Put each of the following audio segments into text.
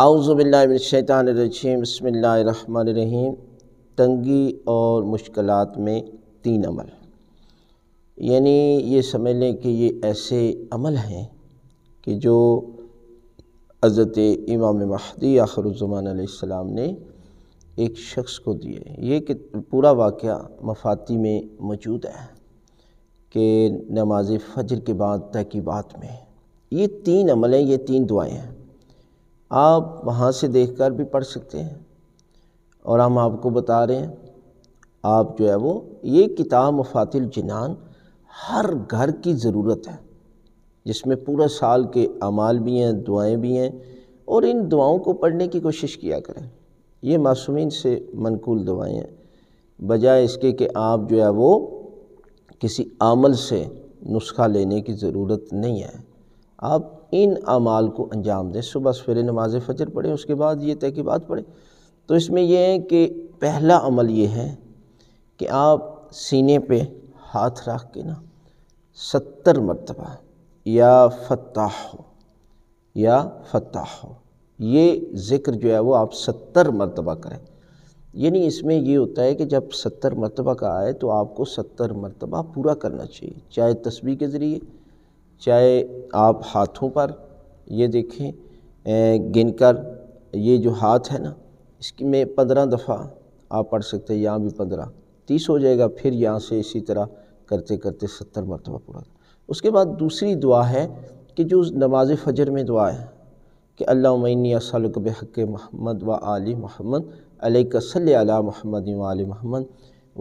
आउज़बिल्लिनशैतरजीम बसमीम तंगी और मुश्किल में तीन अमल यानी ये समझ लें कि ये ऐसे अमल हैं कि जो हज़रत इमाम महदी आखरुज़मान ने एक शख्स को दिए ये कि पूरा वाक़ मफाती में मौजूद है कि नमाज फ़जर के बाद तहकीबात में ये तीन अमल हैं ये तीन दुआएँ हैं आप वहाँ से देखकर भी पढ़ सकते हैं और हम आपको बता रहे हैं आप जो है वो ये किताब मफातिल जिनान हर घर की ज़रूरत है जिसमें पूरा साल के अमाल भी हैं दुआएं भी हैं और इन दुआओं को पढ़ने की कोशिश किया करें ये मासूमिन से मनकूल दुआएं हैं बजाय इसके कि आप जो है वो किसी आमल से नुस्खा लेने की ज़रूरत नहीं है आप इन अमाल को अंजाम दें सुबह सवेरे नमाज फजर पढ़ें उसके बाद ये तहकीबात पढ़ें तो इसमें यह है कि पहला अमल ये है कि आप सीने पर हाथ रख के ना सत्तर मरतबा या फताह या फताह ये ज़िक्र जो है वो आप सत्तर मरतबा करें यानी इसमें ये होता है कि जब सत्तर मरतबा का आए तो आपको सत्तर मरतबा पूरा करना चाहिए चाहे तस्वीर के ज़रिए चाहे आप हाथों पर ये देखें गिनकर ये जो हाथ है ना इसकी में पंद्रह दफ़ा आप पढ़ सकते हैं यहाँ भी पंद्रह तीस हो जाएगा फिर यहाँ से इसी तरह करते करते सत्तर मरतबा पूरा उसके बाद दूसरी दुआ है कि जो नमाज फजर में दुआ है कि अल्लाह सलक महमद व आली महमद अला महमद वाल महमद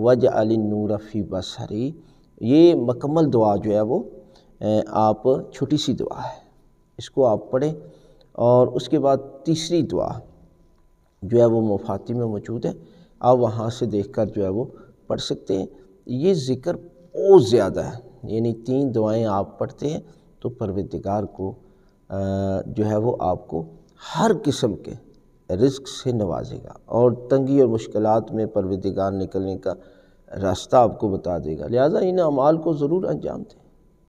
वज अली नूरफ़ी बसरी ये मकमल दुआ जो है वो आप छोटी सी दुआ है इसको आप पढ़ें और उसके बाद तीसरी दुआ जो है वो मुफाती में मौजूद है आप वहाँ से देखकर जो है वो पढ़ सकते हैं ये ज़िक्र बहुत ज़्यादा है यानी तीन दुआएं आप पढ़ते हैं तो परवरदिगार को जो है वो आपको हर किस्म के रिस्क से नवाजेगा और तंगी और मुश्किल में परवरदिगार निकलने का रास्ता आपको बता देगा लिहाजा इन अमाल को ज़रूर अंजाम दें